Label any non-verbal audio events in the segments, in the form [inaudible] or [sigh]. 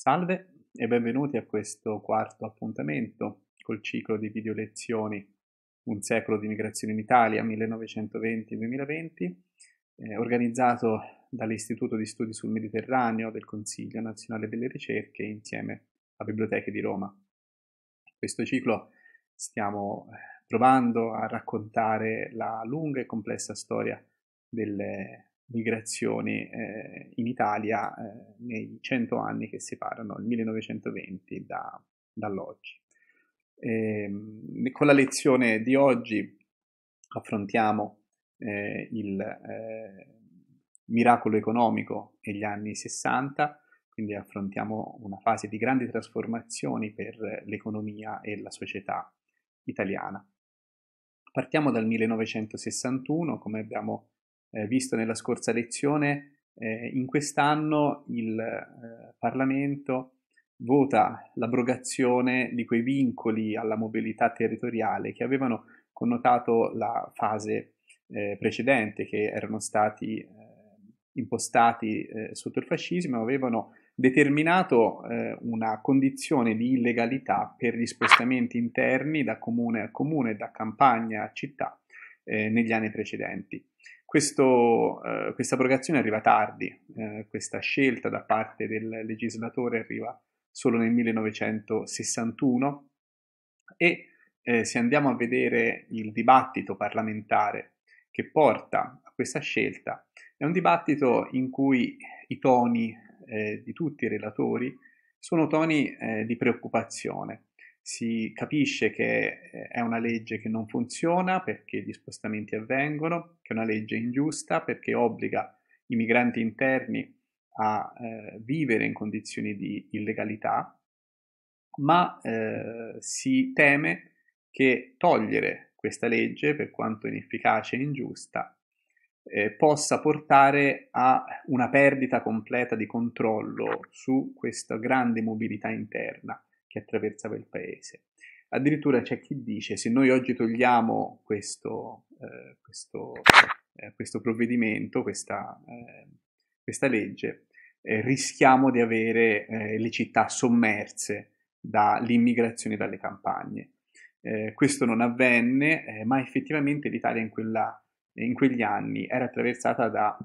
Salve e benvenuti a questo quarto appuntamento col ciclo di video lezioni Un secolo di migrazione in Italia 1920-2020, eh, organizzato dall'Istituto di Studi sul Mediterraneo del Consiglio Nazionale delle Ricerche insieme a Biblioteche di Roma. questo ciclo stiamo eh, provando a raccontare la lunga e complessa storia delle migrazioni eh, in Italia eh, nei 100 anni che separano il 1920 da, dall'oggi. E, ehm, con la lezione di oggi affrontiamo eh, il eh, miracolo economico e gli anni 60, quindi affrontiamo una fase di grandi trasformazioni per l'economia e la società italiana. Partiamo dal 1961, come abbiamo eh, visto nella scorsa lezione, eh, in quest'anno il eh, Parlamento vota l'abrogazione di quei vincoli alla mobilità territoriale che avevano connotato la fase eh, precedente, che erano stati impostati sotto il fascismo, e avevano determinato eh, una condizione di illegalità per gli spostamenti interni da comune a comune, da campagna a città eh, negli anni precedenti. Questo, eh, questa abrogazione arriva tardi, eh, questa scelta da parte del legislatore arriva solo nel 1961 e eh, se andiamo a vedere il dibattito parlamentare che porta a questa scelta, è un dibattito in cui i toni eh, di tutti i relatori sono toni eh, di preoccupazione si capisce che eh, è una legge che non funziona perché gli spostamenti avvengono, che è una legge ingiusta perché obbliga i migranti interni a eh, vivere in condizioni di illegalità, ma eh, si teme che togliere questa legge, per quanto inefficace e ingiusta, eh, possa portare a una perdita completa di controllo su questa grande mobilità interna che attraversava il paese. Addirittura c'è chi dice se noi oggi togliamo questo, eh, questo, eh, questo provvedimento, questa, eh, questa legge, eh, rischiamo di avere eh, le città sommerse dall'immigrazione dalle campagne. Eh, questo non avvenne, ma effettivamente l'Italia in, quella, in, quegli anni era attraversata da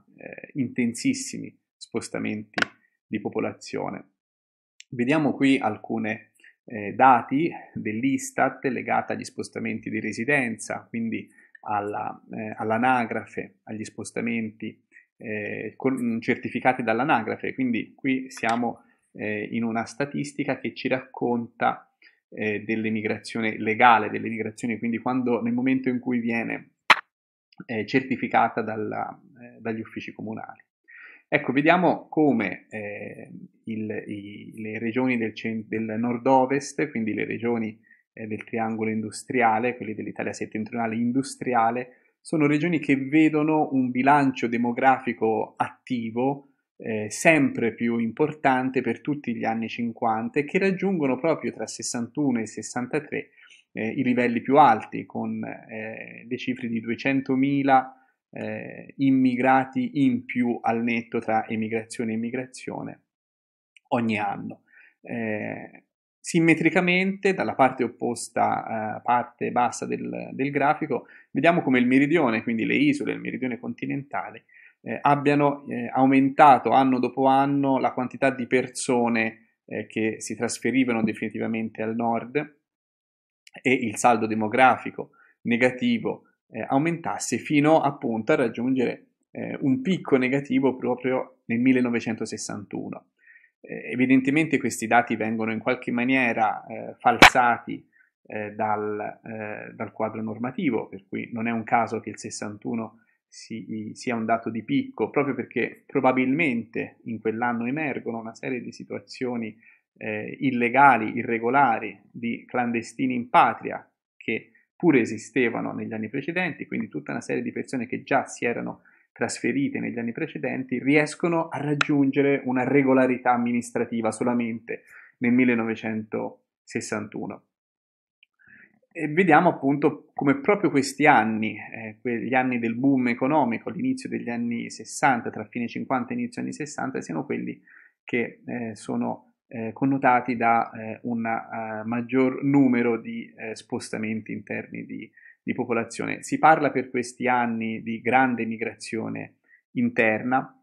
intensissimi spostamenti di popolazione. Vediamo qui alcune eh, dati dell'Istat legati agli spostamenti di residenza, quindi alla, eh, all'anagrafe, agli spostamenti eh, con, mm, certificati dall'anagrafe. Quindi qui siamo eh, in una statistica che ci racconta eh, dell'emigrazione legale, dell'emigrazione, quindi quando, nel momento in cui viene eh, certificata dalla, dagli uffici comunali. Ecco, vediamo come eh, il, i, le regioni del, del, nord-ovest, quindi le regioni eh, del triangolo industriale, quelle dell'Italia settentrionale industriale, sono regioni che vedono un bilancio demografico attivo eh, sempre più importante per tutti gli anni 50 che raggiungono proprio tra 61 e 63 eh, i livelli più alti, con eh, le cifre di 200.000 eh, immigrati in più al netto tra emigrazione e immigrazione ogni anno. Eh, simmetricamente dalla parte opposta, eh, parte bassa del, del, grafico, vediamo come il meridione, quindi le isole, il meridione continentale, eh, abbiano eh, aumentato anno dopo anno la quantità di persone eh, che si trasferivano definitivamente al nord e il saldo demografico negativo eh, aumentasse fino appunto a raggiungere eh, un picco negativo proprio nel 1961. Eh, evidentemente questi dati vengono in qualche maniera eh, falsati eh, dal, eh, dal, quadro normativo, per cui non è un caso che il 61 si, sia un dato di picco, proprio perché probabilmente in quell'anno emergono una serie di situazioni illegali, irregolari, di clandestini in patria che pure esistevano negli anni precedenti, quindi tutta una serie di persone che già si erano trasferite negli anni precedenti riescono a raggiungere una regolarità amministrativa solamente nel 1961. E vediamo appunto come proprio questi anni, eh, anni del boom economico, all'inizio degli anni 60, tra fine 50 e inizio anni 60, siano quelli che eh, sono eh, connotati da eh, un uh, maggior numero di eh, spostamenti interni di, di, popolazione. Si parla per questi anni di grande migrazione interna,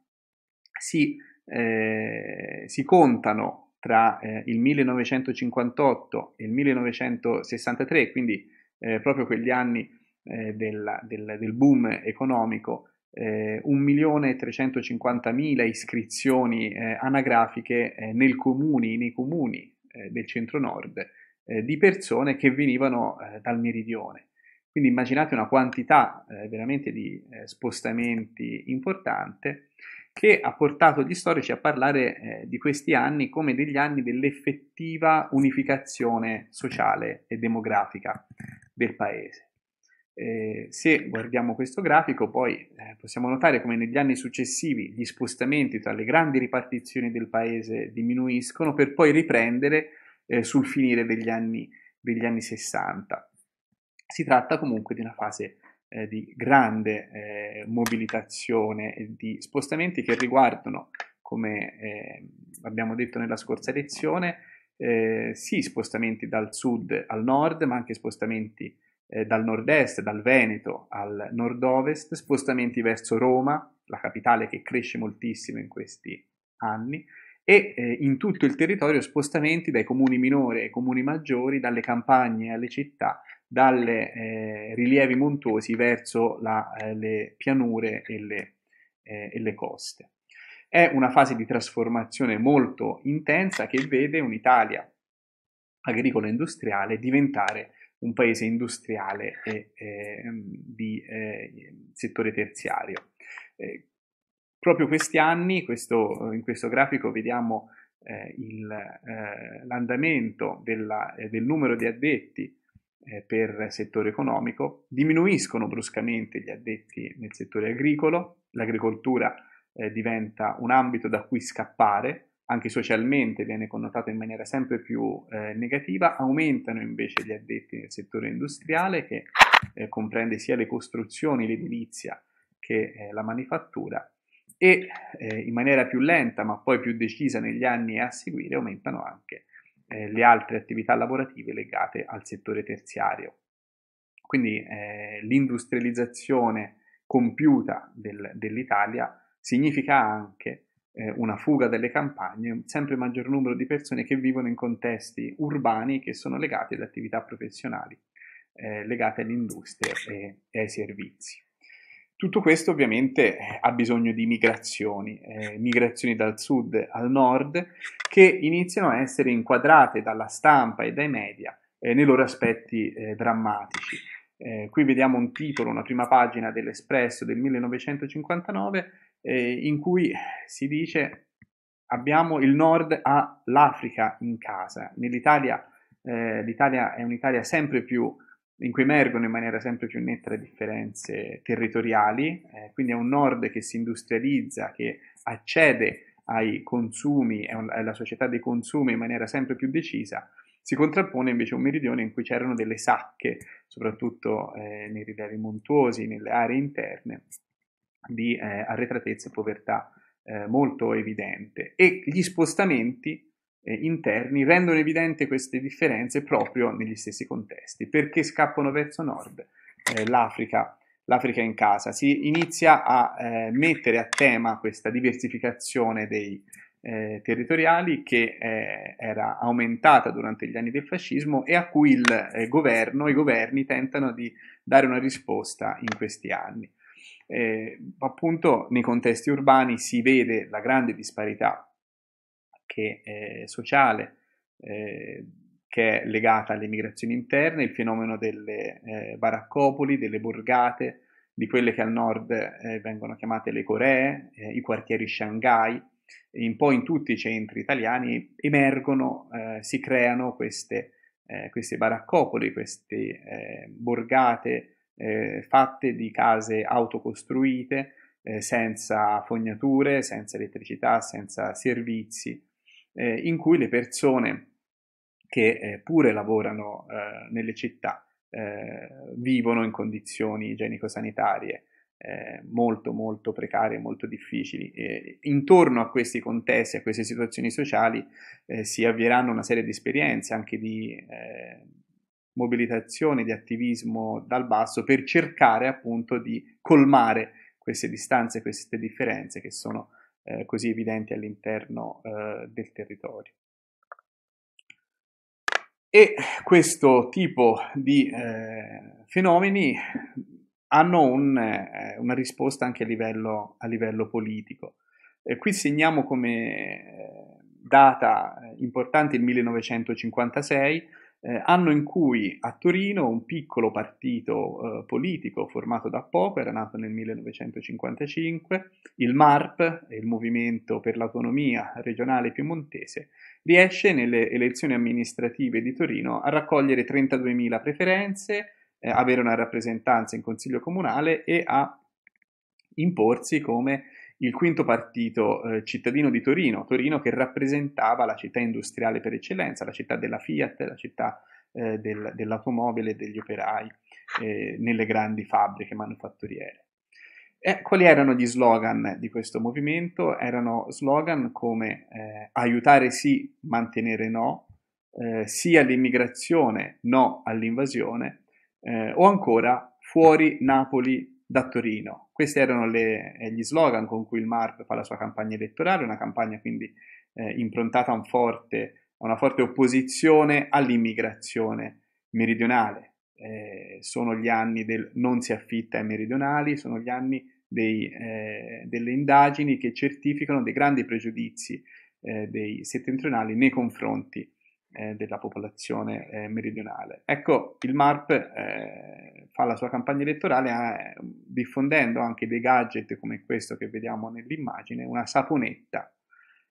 si, eh, si contano tra eh, il 1958 e il 1963, quindi proprio quegli anni del, del, del boom economico, eh, 1.350.000 iscrizioni eh, anagrafiche eh, nel comuni, nei comuni eh, del centro-nord eh, di persone che venivano eh, dal meridione. Quindi immaginate una quantità veramente di spostamenti importante che ha portato gli storici a parlare di questi anni come degli anni dell'effettiva unificazione sociale e demografica del paese. Eh, se guardiamo questo grafico, poi eh, possiamo notare come negli anni successivi gli spostamenti tra le grandi ripartizioni del paese diminuiscono per poi riprendere eh, sul finire degli anni, degli anni 60. Si tratta comunque di una fase eh, di grande eh, mobilitazione e di spostamenti che riguardano, come eh, abbiamo detto nella scorsa lezione, sì spostamenti dal sud al nord, ma anche spostamenti eh, dal nord-est, dal Veneto al nord-ovest, spostamenti verso Roma, la capitale che cresce moltissimo in questi anni, e eh, in tutto il territorio spostamenti dai comuni minori ai comuni maggiori, dalle campagne alle città, dalle eh, rilievi montuosi verso la, eh, le pianure e le, eh, e le coste. È una fase di trasformazione molto intensa che vede un'Italia agricola industriale diventare un paese industriale e mm, eh, di settore terziario. Eh, proprio questi anni, questo, in questo grafico vediamo eh, il, eh, l'andamento della, del numero di addetti per settore economico, diminuiscono bruscamente gli addetti nel settore agricolo, l'agricoltura eh, diventa un ambito da cui scappare anche socialmente viene connotato in maniera sempre più eh, negativa, aumentano invece gli addetti nel settore industriale che eh, comprende sia le costruzioni, l'edilizia che eh, la manifattura e eh, in maniera più lenta ma poi più decisa negli anni a seguire aumentano anche eh, le altre attività lavorative legate al settore terziario. Quindi eh, l'industrializzazione compiuta del, dell'Italia significa anche eh, una fuga delle campagne, un sempre maggior numero di persone che vivono in contesti urbani che sono legati ad attività professionali, eh, legate all'industria e, e, ai servizi. Tutto questo ovviamente eh, ha bisogno di migrazioni, eh, migrazioni dal sud al nord, che iniziano a essere inquadrate dalla stampa e dai media eh, nei loro aspetti eh, drammatici. Eh, qui vediamo un titolo, una prima pagina dell'Espresso del 1959 eh, in cui si dice abbiamo il nord ha l'Africa in casa. Nell'Italia eh, l'Italia è un'Italia sempre più in cui emergono in maniera sempre più netta le differenze territoriali, eh, quindi è un nord che si industrializza, che accede ai consumi, è alla società dei consumi in maniera sempre più decisa, si contrappone invece a un meridione in cui c'erano delle sacche, soprattutto eh, nei rilevi montuosi, nelle aree interne, di eh, arretratezza e povertà eh, molto evidente e gli spostamenti eh, interni rendono evidente queste differenze proprio negli stessi contesti perché scappano verso nord eh, l'Africa l'Africa in casa si inizia a eh, mettere a tema questa diversificazione dei eh, territoriali che era aumentata durante gli anni del fascismo e a cui il governo, i governi tentano di dare una risposta in questi anni eh, appunto nei contesti urbani si vede la grande disparità che è sociale eh, che è legata alle migrazioni interne, il fenomeno delle eh, baraccopoli, delle borgate, di quelle che al nord eh, vengono chiamate le Coree, eh, i quartieri Shanghai, un po' in tutti i centri italiani emergono, eh, si creano queste, eh, queste baraccopoli, queste eh, borgate eh, fatte di case autocostruite, eh, senza fognature, senza elettricità, senza servizi, eh, in cui le persone che eh, pure lavorano eh, nelle città eh, vivono in condizioni igienico-sanitarie molto molto precarie, molto difficili. E intorno a questi contesti, a queste situazioni sociali si avvieranno una serie di esperienze anche di mobilitazione, di attivismo dal basso per cercare appunto di colmare queste distanze, queste differenze che sono eh, così evidenti all'interno eh, del territorio. E questo tipo di eh, fenomeni hanno un, eh, una risposta anche a livello, a livello politico. Eh, qui segniamo come eh, data importante il 1956, eh, anno in cui a Torino un piccolo partito eh, politico formato da poco, era nato nel 1955, il MARP, il Movimento per l'Autonomia Regionale Piemontese, riesce nelle elezioni amministrative di Torino a raccogliere 32.000 preferenze, eh, avere una rappresentanza in consiglio comunale e a imporsi come il quinto partito eh, cittadino di Torino, Torino che rappresentava la città industriale per eccellenza, la città della Fiat, la città eh, del, dell'automobile e degli operai eh, nelle grandi fabbriche manufatturiere. E eh, quali erano gli slogan di questo movimento? Erano slogan come eh, aiutare sì, mantenere no, eh, sì all'immigrazione, no all'invasione, o ancora fuori Napoli da Torino. Questi erano le, eh, gli slogan con cui il MARP fa la sua campagna elettorale, una campagna quindi eh, improntata a, un forte, a, una forte opposizione all'immigrazione meridionale. Eh, sono gli anni del non si affitta ai meridionali, sono gli anni dei, eh, delle indagini che certificano dei grandi pregiudizi eh, dei settentrionali nei confronti eh, della popolazione eh, meridionale. Ecco, il MARP eh, fa la sua campagna elettorale eh, diffondendo anche dei gadget come questo che vediamo nell'immagine, una saponetta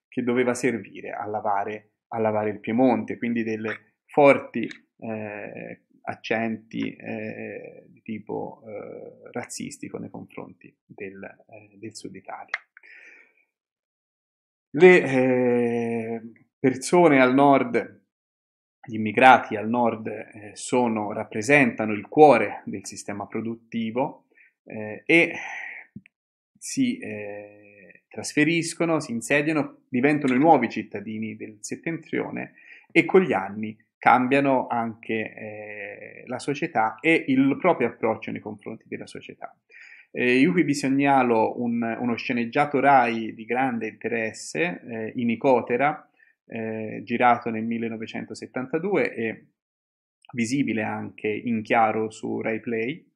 che doveva servire a lavare, a lavare il Piemonte, quindi delle forti eh, accenti eh, di tipo razzistico nei confronti del, del sud Italia. Le persone al nord gli immigrati al nord eh, sono, rappresentano il cuore del sistema produttivo eh, e si eh, trasferiscono, si insediano, diventano i nuovi cittadini del settentrione e con gli anni cambiano anche eh, la società e il proprio approccio nei confronti della società. io eh, qui vi segnalo un, uno sceneggiato RAI di grande interesse, in Nicotera, eh, girato nel 1972 e visibile anche in chiaro su RaiPlay,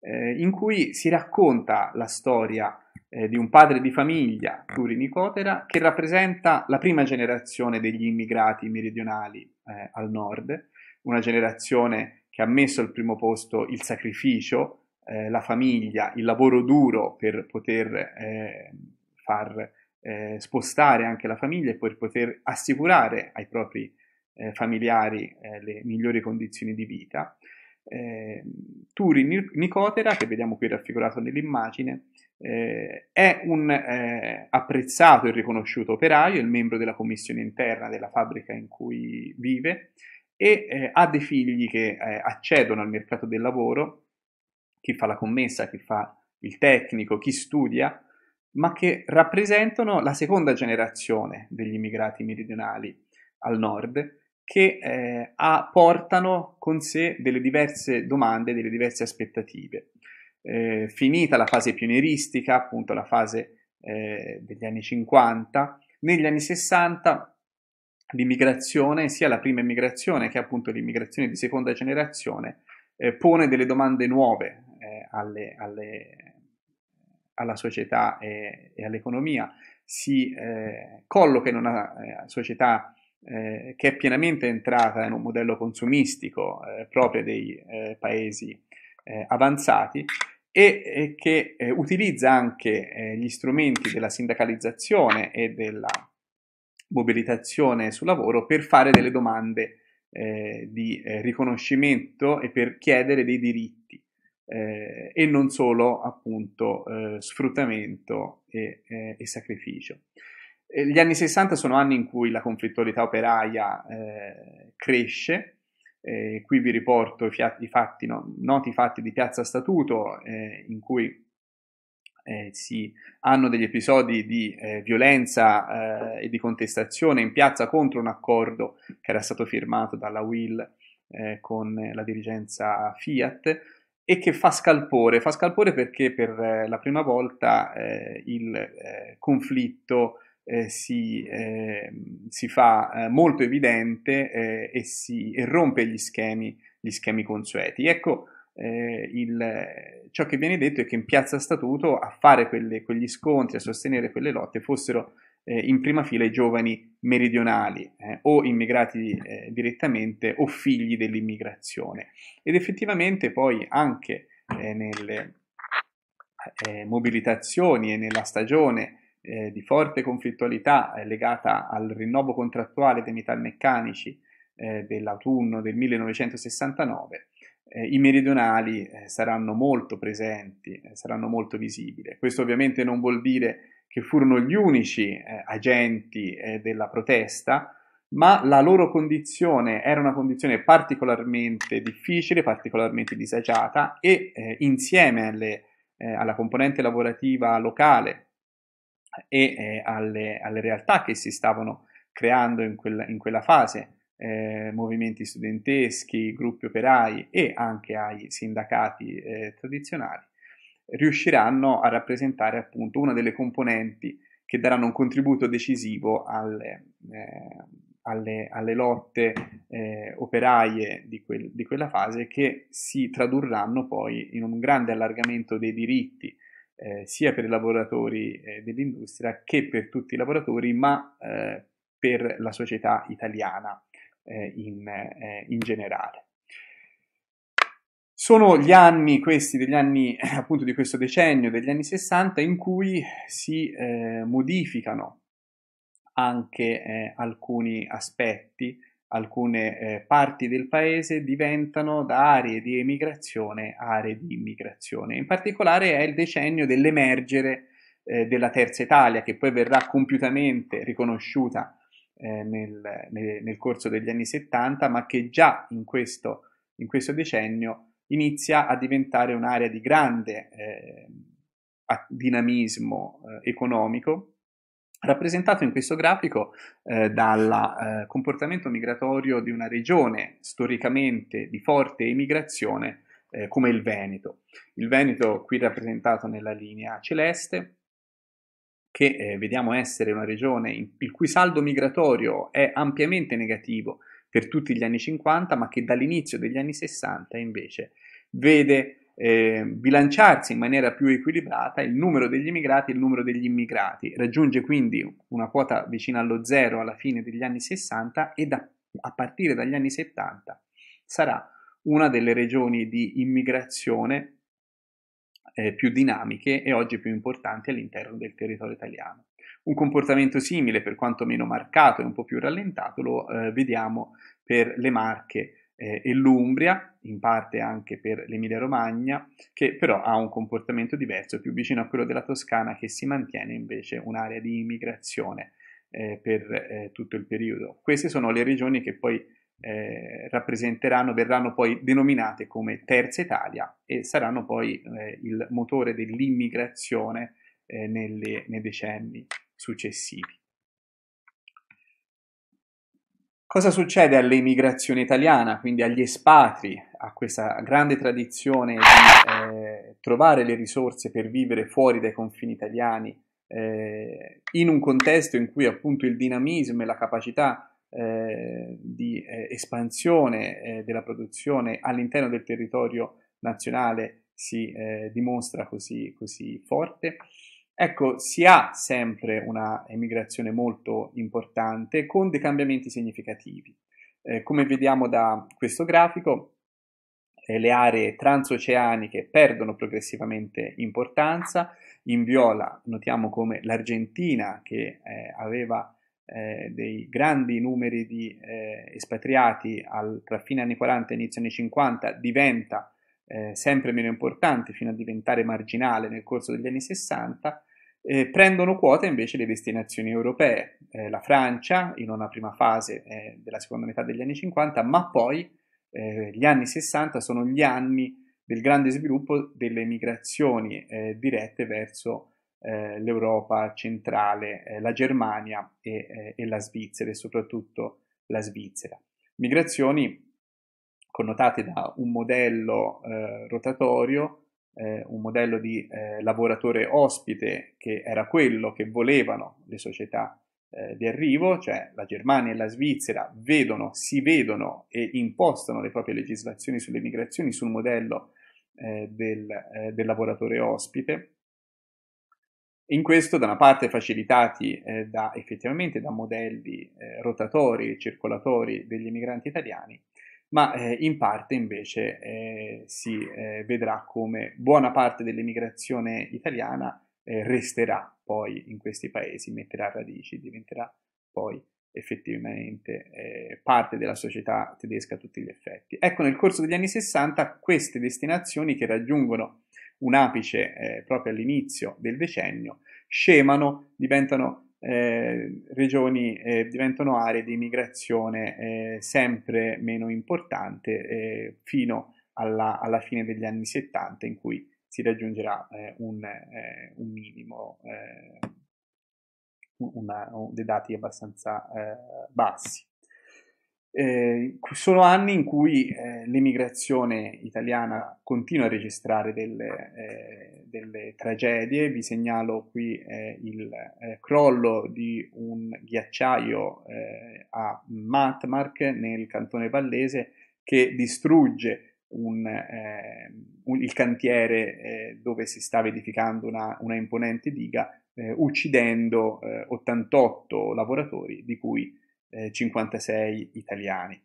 eh, in cui si racconta la storia eh, di un padre di famiglia, turini Nicotera, che rappresenta la prima generazione degli immigrati meridionali eh, al nord, una generazione che ha messo al primo posto il sacrificio, eh, la famiglia, il lavoro duro per poter eh, far eh, spostare anche la famiglia e per poter assicurare ai propri eh, familiari eh, le migliori condizioni di vita. Ehm, Turi Nicotera, che vediamo qui raffigurato nell'immagine, eh, è un eh, apprezzato e riconosciuto operaio, è membro della commissione interna della fabbrica in cui vive e eh, ha dei figli che accedono al mercato del lavoro, chi fa la commessa, chi fa il tecnico, chi studia, ma che rappresentano la seconda generazione degli immigrati meridionali al nord che eh, a, portano con sé delle diverse domande, delle diverse aspettative. Eh, finita la fase pionieristica, appunto la fase eh, degli anni 50, negli anni 60 l'immigrazione, sia la prima immigrazione che appunto l'immigrazione di seconda generazione, eh, pone delle domande nuove eh, alle, alle, alla società e, e all'economia, si eh, colloca in una eh, società eh, che è pienamente entrata in un modello consumistico eh, proprio dei eh, paesi eh, avanzati e, e che utilizza anche gli strumenti della sindacalizzazione e della mobilitazione sul lavoro per fare delle domande di riconoscimento e per chiedere dei diritti eh, e non solo appunto eh, sfruttamento e, eh, e sacrificio. E eh, gli anni 60 sono anni in cui la conflittualità operaia eh, cresce, qui vi riporto i, fiat, i fatti, no, noti fatti di Piazza Statuto eh, in cui eh, si hanno degli episodi di eh, violenza eh, e di contestazione in piazza contro un accordo che era stato firmato dalla Will con la dirigenza Fiat e che fa scalpore, fa scalpore perché per eh, la prima volta eh, il eh, conflitto eh, si, eh, si, fa eh, molto evidente e, si, e rompe gli schemi, gli schemi consueti. Ecco, il, ciò che viene detto è che in Piazza Statuto a fare quelle, quegli scontri, a sostenere quelle lotte fossero eh, in prima fila i giovani meridionali eh, o immigrati eh, direttamente o figli dell'immigrazione. Ed effettivamente poi anche eh, nelle eh, mobilitazioni e nella stagione eh, di forte conflittualità legata al rinnovo contrattuale dei metalmeccanici dell'autunno del 1969, i meridionali saranno molto presenti, saranno molto visibili. Questo ovviamente non vuol dire che furono gli unici eh, agenti eh, della protesta, ma la loro condizione era una condizione particolarmente difficile, particolarmente disagiata e eh, insieme alle, eh, alla componente lavorativa locale e eh, alle, alle, realtà che si stavano creando in quella, in quella fase, eh, movimenti studenteschi, gruppi operai e anche ai sindacati tradizionali, riusciranno a rappresentare appunto una delle componenti che daranno un contributo decisivo alle, eh, alle, alle lotte eh, operaie di, quel, di, quella fase che si tradurranno poi in un grande allargamento dei diritti eh, sia per i lavoratori eh, dell'industria che per tutti i lavoratori, ma eh, per la società italiana eh, in, in generale. Sono gli anni, questi degli anni [clears throat] appunto di questo decennio, degli anni 60, in cui si eh, modificano anche eh, alcuni aspetti, alcune eh, parti del paese diventano da aree di emigrazione aree di immigrazione. In particolare è il decennio dell'emergere eh, della Terza Italia, che poi verrà compiutamente riconosciuta eh, nel, nel, nel corso degli anni 70, ma che già in questo, in questo decennio inizia a diventare un'area di grande eh, dinamismo eh, economico, rappresentato in questo grafico eh, dal eh, comportamento migratorio di una regione storicamente di forte emigrazione eh, come il Veneto. Il Veneto qui rappresentato nella linea celeste, che eh, vediamo essere una regione il cui saldo migratorio è ampiamente negativo per tutti gli anni 50, ma che dall'inizio degli anni 60 invece vede eh, bilanciarsi in maniera più equilibrata il numero degli immigrati e il numero degli immigrati. Raggiunge quindi una quota vicina allo zero alla fine degli anni 60 e da, a partire dagli anni 70 sarà una delle regioni di immigrazione eh, più dinamiche e oggi più importanti all'interno del territorio italiano. Un comportamento simile, per quanto meno marcato e un po' più rallentato, lo eh, vediamo per le Marche eh, e l'Umbria, in parte anche per l'Emilia-Romagna, che però ha un comportamento diverso, più vicino a quello della Toscana, che si mantiene invece un'area di immigrazione eh, per eh, tutto il periodo. Queste sono le regioni che poi eh, rappresenteranno, verranno poi denominate come Terza Italia e saranno poi eh, il motore dell'immigrazione eh, nelle, nei decenni successivi. Cosa succede all'emigrazione italiana, quindi agli espatri, a questa grande tradizione di eh, trovare le risorse per vivere fuori dai confini italiani, eh, in un contesto in cui appunto il dinamismo e la capacità eh, di eh, espansione eh, della produzione all'interno del territorio nazionale si eh, dimostra così, così forte? Ecco, si ha sempre una emigrazione molto importante con dei cambiamenti significativi. Eh, come vediamo da questo grafico, eh, le aree transoceaniche perdono progressivamente importanza. In viola notiamo come l'Argentina, che eh, aveva eh, dei grandi numeri di eh, espatriati al, tra fine anni 40 e inizio anni 50, diventa eh, sempre meno importante fino a diventare marginale nel corso degli anni 60 eh, prendono quota invece le destinazioni europee, eh, la Francia in una prima fase eh, della seconda metà degli anni 50, ma poi eh, gli anni 60 sono gli anni del grande sviluppo delle migrazioni eh, dirette verso eh, l'Europa centrale, la Germania e, e la Svizzera e soprattutto la Svizzera. Migrazioni connotate da un modello rotatorio eh, un modello di eh, lavoratore ospite che era quello che volevano le società eh, di arrivo, cioè la Germania e la Svizzera vedono, si vedono e impostano le proprie legislazioni sulle migrazioni sul modello eh, del, eh, del, lavoratore ospite. In questo, da una parte, facilitati eh, da, effettivamente da modelli rotatori e circolatori degli emigranti italiani, ma eh, in parte invece eh, si eh, vedrà come buona parte dell'emigrazione italiana eh, resterà poi in questi paesi, metterà radici, diventerà poi effettivamente eh, parte della società tedesca a tutti gli effetti. Ecco, nel corso degli anni 60 queste destinazioni che raggiungono un apice eh, proprio all'inizio del decennio scemano, diventano eh, regioni eh, diventano aree di migrazione eh, sempre meno importante eh, fino alla, alla, fine degli anni 70 in cui si raggiungerà eh, un, eh, un, minimo, una, dei dati abbastanza bassi. Eh, sono anni in cui eh, l'emigrazione italiana continua a registrare delle, eh, delle tragedie, vi segnalo qui eh, il eh, crollo di un ghiacciaio eh, a Matmark nel cantone Vallese che distrugge un, un, il cantiere dove si sta verificando una, una imponente diga, uccidendo 88 lavoratori di cui eh, 56 italiani.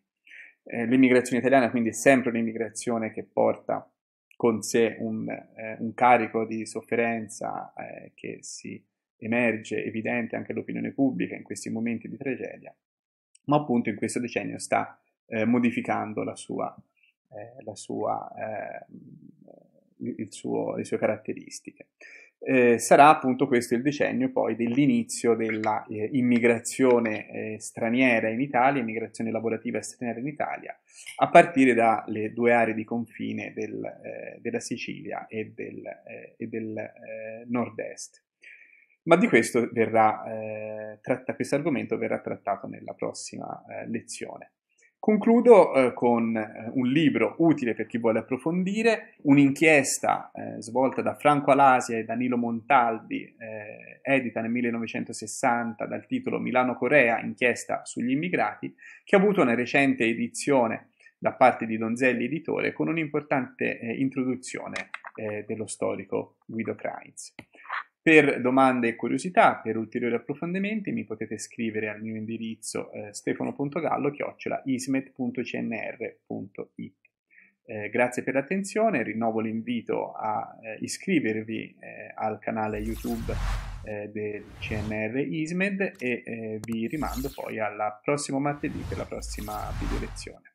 Eh, l'immigrazione italiana quindi è sempre un'immigrazione che porta con sé un, eh, un carico di sofferenza eh, che si emerge evidente anche all'opinione pubblica in questi momenti di tragedia, ma appunto in questo decennio sta eh, modificando la sua, eh, la sua, il suo, le sue caratteristiche. Eh, sarà appunto questo il decennio poi dell'inizio dell'immigrazione eh, eh, straniera in Italia, immigrazione lavorativa straniera in Italia, a partire dalle due aree di confine del, eh, della Sicilia e del, eh, e del nord-est. Ma di questo verrà, tratta, questo argomento verrà trattato nella prossima lezione. Concludo eh, con eh, un libro utile per chi vuole approfondire, un'inchiesta eh, svolta da Franco Alasia e Danilo Montaldi, eh, edita nel 1960 dal titolo Milano-Corea, inchiesta sugli immigrati, che ha avuto una recente edizione da parte di Donzelli Editore con un'importante eh, introduzione eh, dello storico Guido Kreitz. Per domande e curiosità, per ulteriori approfondimenti, mi potete scrivere al mio indirizzo eh, stefano.gallo-ismet.cnr.it. Eh, grazie per l'attenzione, rinnovo l'invito a eh, iscrivervi eh, al canale YouTube eh, del CNR ISMED e eh, vi rimando poi al prossimo martedì per la prossima video lezione.